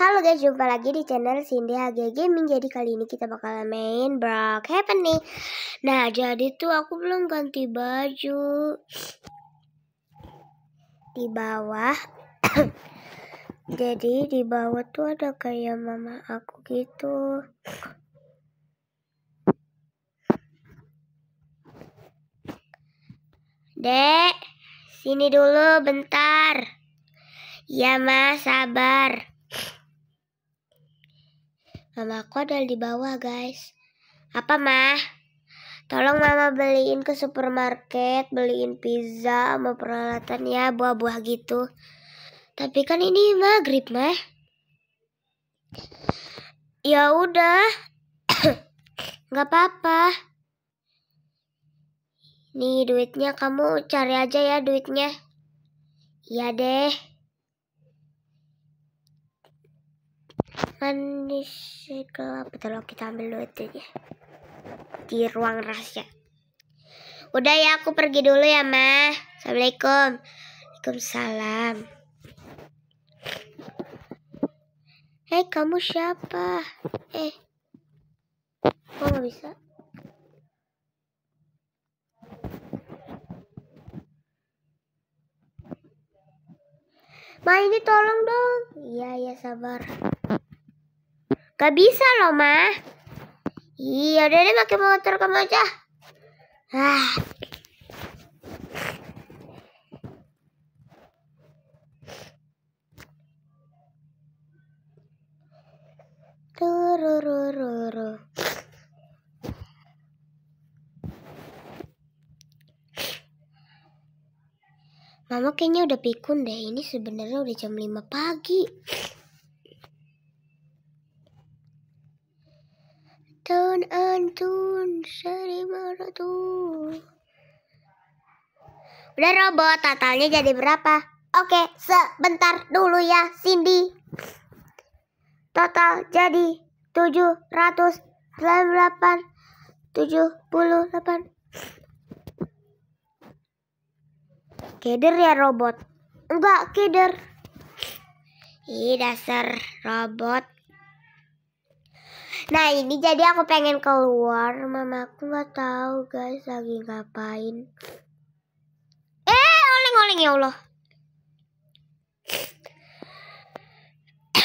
Halo guys, jumpa lagi di channel Cindy HG Gaming Jadi kali ini kita bakalan main heaven nih Nah, jadi tuh aku belum ganti baju Di bawah Jadi di bawah tuh ada kayak mama aku gitu Dek, sini dulu bentar Ya mas, sabar Mama aku ada di bawah, guys. Apa, Mah? Tolong Mama beliin ke supermarket, beliin pizza sama peralatan ya, buah-buah gitu. Tapi kan ini maghrib, Mah. Ya udah. Nggak apa-apa. Nih duitnya kamu cari aja ya duitnya. Iya deh. manis gelap betul kita ambil dulu itu ya di ruang rahasia udah ya aku pergi dulu ya ma assalamualaikum Waalaikumsalam Hei eh, kamu siapa? Eh Kok gak bisa? Ma ini tolong dong Iya iya sabar Gak bisa loh, mah. Iya, udah deh pakai motor kamu aja. Ah. Mama kayaknya udah pikun deh. Ini sebenarnya udah jam 5 pagi. syarri Udah robot, totalnya jadi berapa? Oke, sebentar dulu ya Cindy. Total jadi 788 78. Keder ya robot? Enggak, keder. Ih, dasar robot. Nah ini jadi aku pengen keluar, mama aku nggak tahu guys lagi ngapain. Eh oleng oleng ya Allah.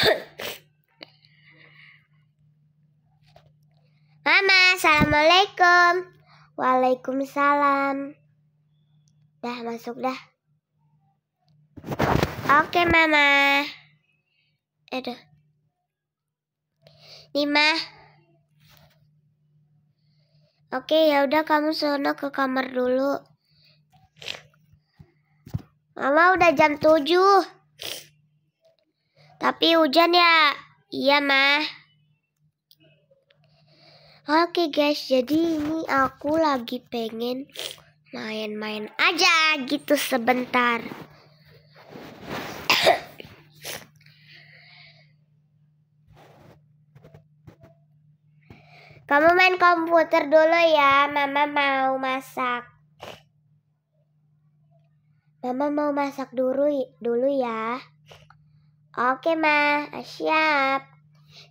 Mama, assalamualaikum. Waalaikumsalam. Dah masuk dah. Oke mama. Aduh. Eh, mah, Oke, ya udah kamu sono ke kamar dulu. Mama udah jam 7. Tapi hujan ya. Iya, Ma. Oke, guys. Jadi ini aku lagi pengen main-main aja gitu sebentar. Kamu main komputer dulu ya, Mama mau masak. Mama mau masak dulu dulu ya. Oke, Ma. Siap.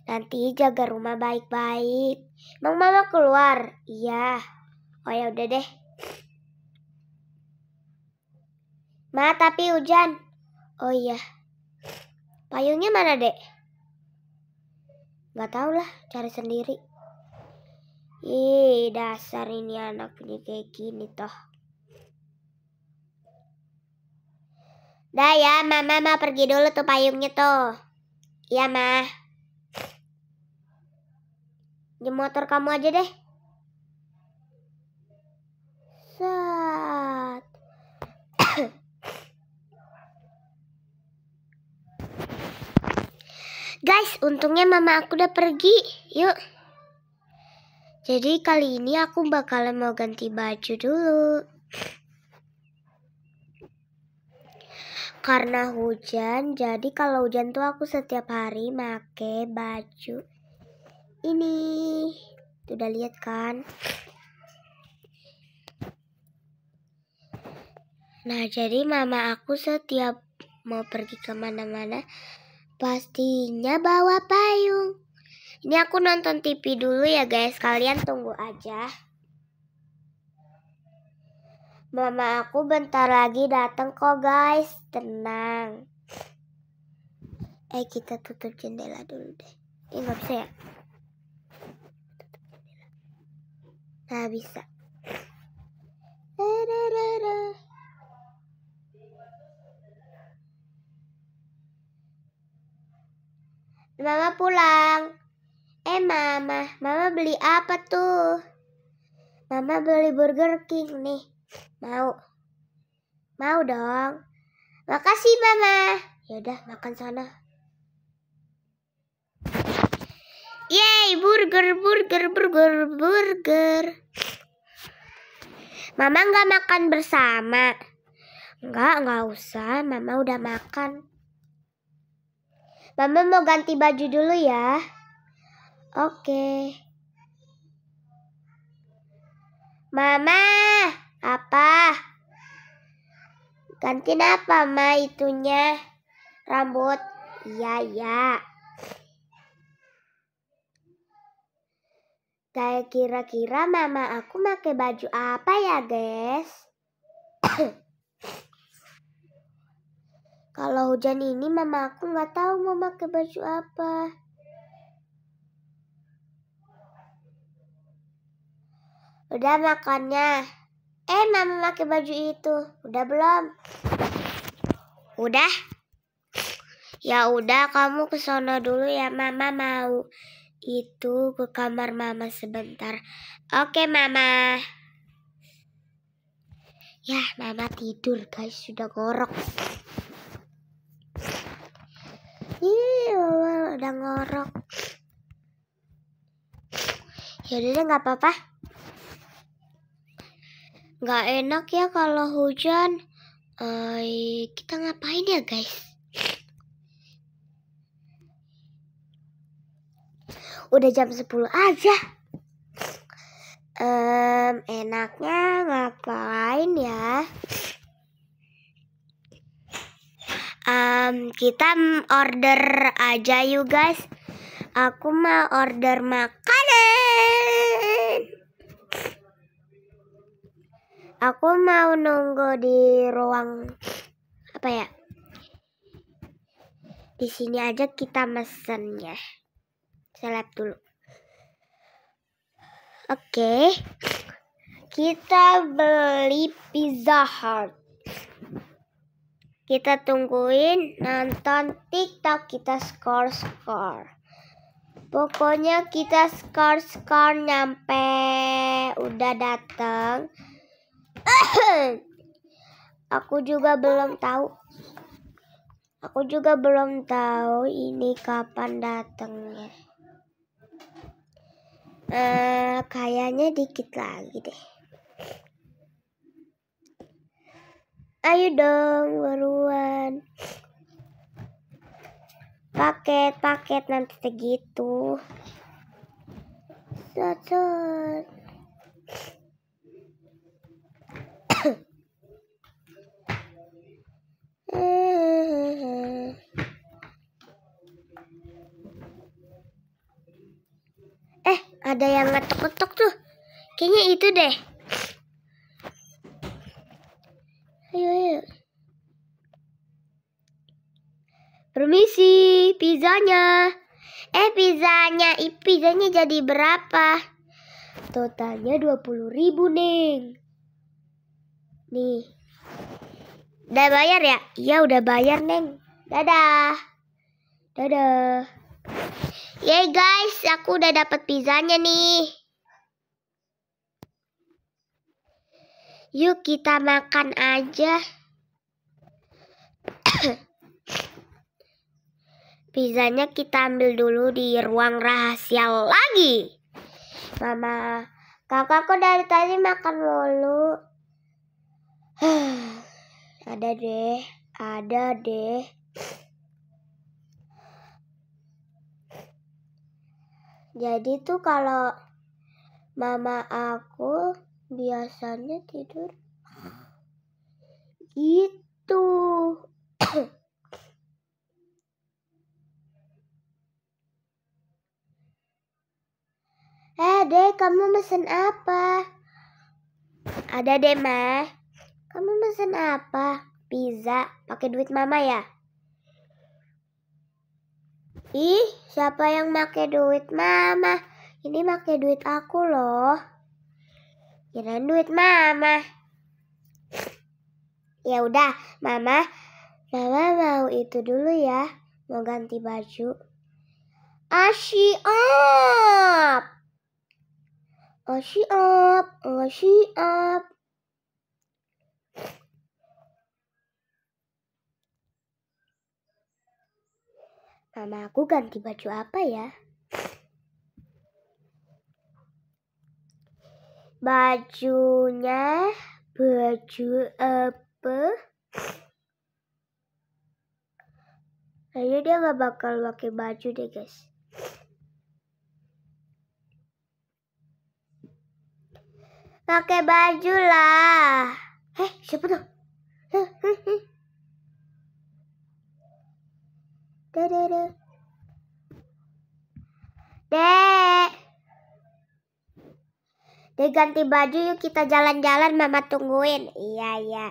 Nanti jaga rumah baik-baik. Mau Mama keluar? Iya. Oh ya udah deh. Ma, tapi hujan. Oh iya. Payungnya mana, Dek? Gak tau lah, cari sendiri. Ih, dasar ini anak punya kayak gini toh. Dah ya, mama mau pergi dulu tuh payungnya tuh. Iya, mah. Di motor kamu aja deh. Sat. Guys, untungnya mama aku udah pergi. Yuk. Jadi kali ini aku bakalan mau ganti baju dulu. Karena hujan, jadi kalau hujan tuh aku setiap hari make baju ini. Udah lihat kan? Nah, jadi mama aku setiap mau pergi kemana-mana pastinya bawa payung. Ini aku nonton TV dulu ya guys. Kalian tunggu aja. Mama aku bentar lagi datang kok guys. Tenang. Eh kita tutup jendela dulu deh. Ini nggak bisa ya? Nah bisa. Mama pulang. Eh mama, mama beli apa tuh? Mama beli Burger King nih. Mau? Mau dong. Makasih mama. Yaudah makan sana. Yeay, burger, burger, burger, burger. Mama nggak makan bersama. Nggak, nggak usah. Mama udah makan. Mama mau ganti baju dulu ya. Oke. Mama, apa? Ganti apa, Ma, itunya? Rambut? Iya, iya. Kayak kira-kira mama aku pakai baju apa ya, guys? Kalau hujan ini mama aku nggak tahu mau pakai baju apa. Udah makannya. Eh, mama pakai baju itu. Udah belum? Udah? Ya udah, kamu ke sono dulu ya. Mama mau itu ke kamar mama sebentar. Oke, mama. Ya, mama tidur guys. Sudah ngorok. iya udah ngorok. Yaudah deh, nggak apa-apa nggak enak ya kalau hujan. Uh, kita ngapain ya guys? Udah jam 10 aja. Um, enaknya ngapain ya? Um, kita order aja yuk guys. Aku mau order makanan aku mau nunggu di ruang apa ya di sini aja kita mesennya seleb dulu oke okay. kita beli pizza hut kita tungguin nonton tiktok kita score score. pokoknya kita score score nyampe udah datang aku juga belum tahu. Aku juga belum tahu ini kapan datangnya. Eh, kayaknya dikit lagi deh. Ayo dong, buruan. Paket, paket nanti segitu. Sat, Ada yang ngetok-ngetok tuh. Kayaknya itu deh. Ayo, ayo. Permisi, pizzanya. Eh, pizzanya. I, pizzanya jadi berapa? Totalnya 20 ribu, Neng. Nih. Udah bayar ya? Iya, udah bayar, Neng. Dadah. Dadah. Yeay guys, aku udah dapat pizzanya nih. Yuk kita makan aja. pizzanya kita ambil dulu di ruang rahasia lagi. Mama, kakakku dari tadi makan mulu. ada deh, ada deh. Jadi tuh kalau mama aku biasanya tidur gitu. eh, deh, kamu mesen apa? Ada deh, Ma. Kamu mesen apa? Pizza. Pakai duit mama ya? Ih, siapa yang make duit mama? Ini make duit aku loh. Kirain duit mama. Ya udah, mama. Mama mau itu dulu ya. Mau ganti baju. Ashi up. Ashi up. Ashi up. Mama aku ganti baju apa ya? Bajunya baju apa? Kayaknya dia gak bakal pakai baju deh guys. Pakai baju lah. Eh, siapa tuh? Eh, eh, eh. Dadada. Dek. Dek ganti baju yuk kita jalan-jalan mama tungguin. Iya iya.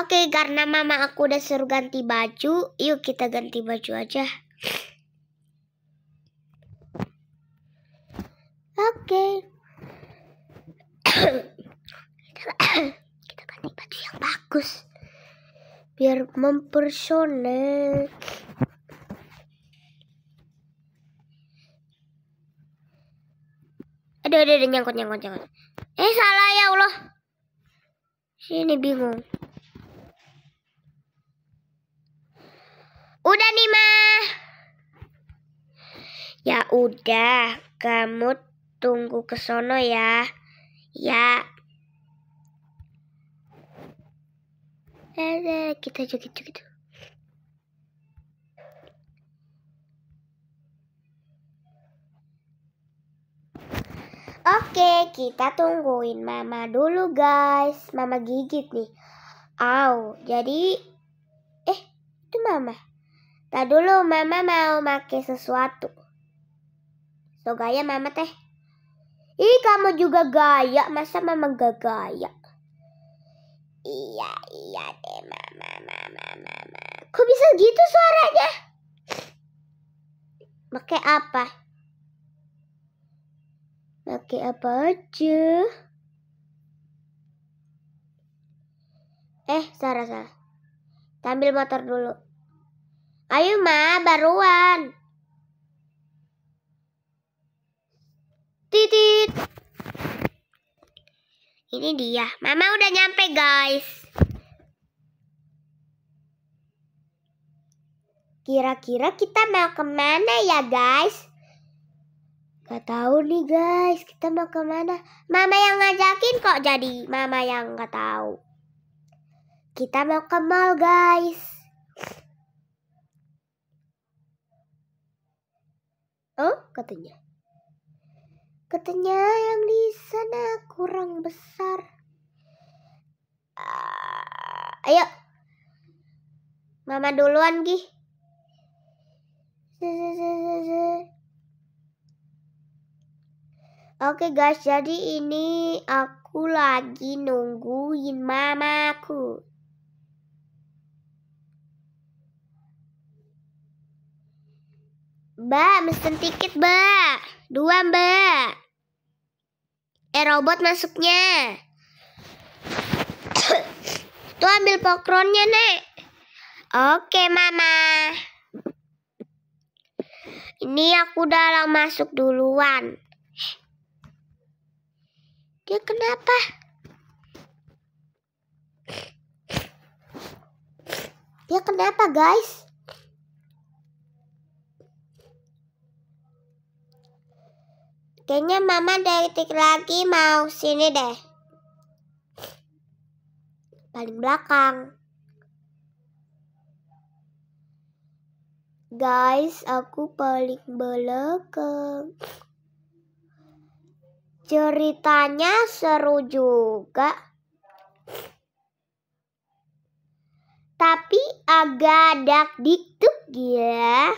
Oke karena mama aku udah suruh ganti baju, yuk kita ganti baju aja. Oke. kita ganti baju yang bagus biar mempersonek aduh aduh, aduh nyangkut nyangkut nyangkut eh salah ya Allah sini bingung udah nih mah ya udah kamu tunggu ke sono ya ya Eh, eh, kita joget joget Oke, kita tungguin mama dulu guys. Mama gigit nih. Au, jadi... Eh, itu mama. Tak dulu, mama mau pakai sesuatu. So gaya mama teh. Ih, kamu juga gaya. Masa mama gak gaya? Iya, iya deh mama, mama, mama. Kok bisa gitu suaranya? Pakai apa? Pakai apa aja? Eh, salah salah. Ambil motor dulu. Ayo ma, baruan. Titit. Ini dia. Mama udah nyampe, guys. Kira-kira kita mau kemana ya, guys? Gak tahu nih, guys. Kita mau kemana? Mama yang ngajakin kok jadi mama yang gak tahu. Kita mau ke mall, guys. Oh, katanya. Katanya yang di sana kurang besar. Uh, ayo. Mama duluan, Gi. Oke guys, jadi ini aku lagi nungguin mamaku. Mbak, mesen tiket, Mbak. Dua, Mbak robot masuknya. Tuh ambil pokronnya, Nek. Oke, Mama. Ini aku udah masuk duluan. Dia kenapa? Dia kenapa, guys? Kayaknya mama Tik lagi mau sini deh. Paling belakang. Guys, aku paling belakang. Ceritanya seru juga. Tapi agak dak diktuk ya.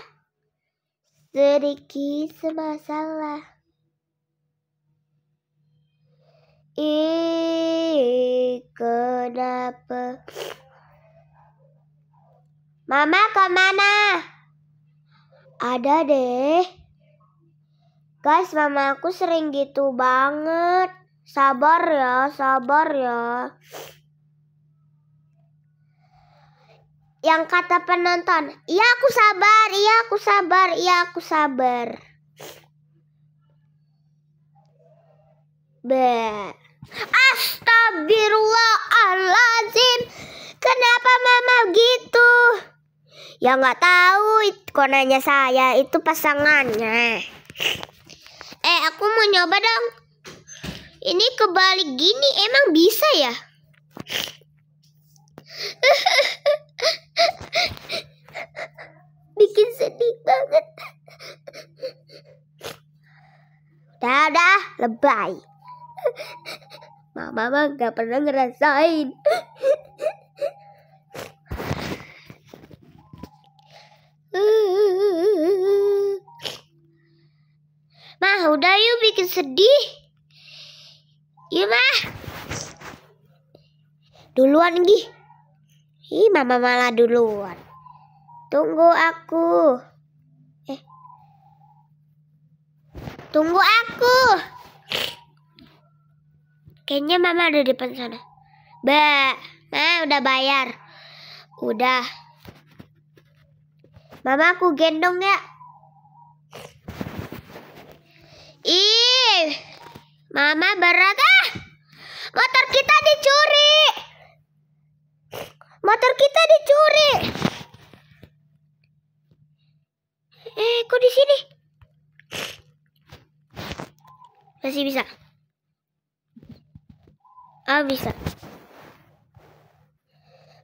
Sedikit semasalah. Ih, kenapa? Mama kemana? Ada deh. Guys, mama aku sering gitu banget. Sabar ya, sabar ya. Yang kata penonton, iya aku sabar, iya aku sabar, iya aku sabar. Beh. Astagfirullahaladzim Kenapa mama gitu? Ya nggak tahu itu konanya saya itu pasangannya. Eh aku mau nyoba dong. Ini kebalik gini emang bisa ya? Bikin sedih banget. Dadah, lebay. Mama mah gak pernah ngerasain. Mah, udah yuk bikin sedih. Yuk, Mah. Duluan, gih. Ih, Mama malah duluan. Tunggu aku. Eh. Tunggu aku. Kayaknya mama ada di depan sana. Ba, ma udah bayar. Udah. Mama aku gendong ya. Ih, mama berat Motor kita dicuri. Motor kita dicuri. Eh, kok di sini? Masih bisa. Ah bisa.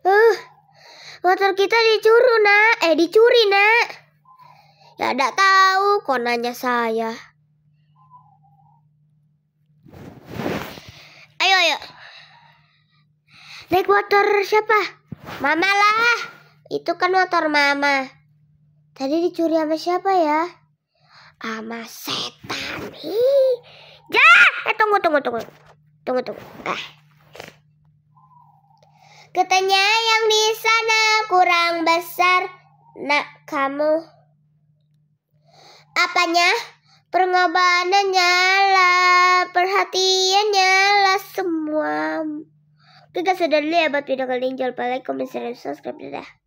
Uh, motor kita dicuri nak, eh dicuri nak. Ya tidak tahu, konanya saya. Ayo ayo. Naik motor siapa? Mama lah. Itu kan motor mama. Tadi dicuri sama siapa ya? Sama setan. hi. eh tunggu tunggu tunggu. Tunggu tunggu. Ah. Katanya yang di sana kurang besar nak kamu. Apanya? Pengorbanannya lah, perhatiannya lah semua. Kita sudah lihat ya buat video kali ini. Jangan lupa like, comment, share, dan subscribe. Dadah. Ya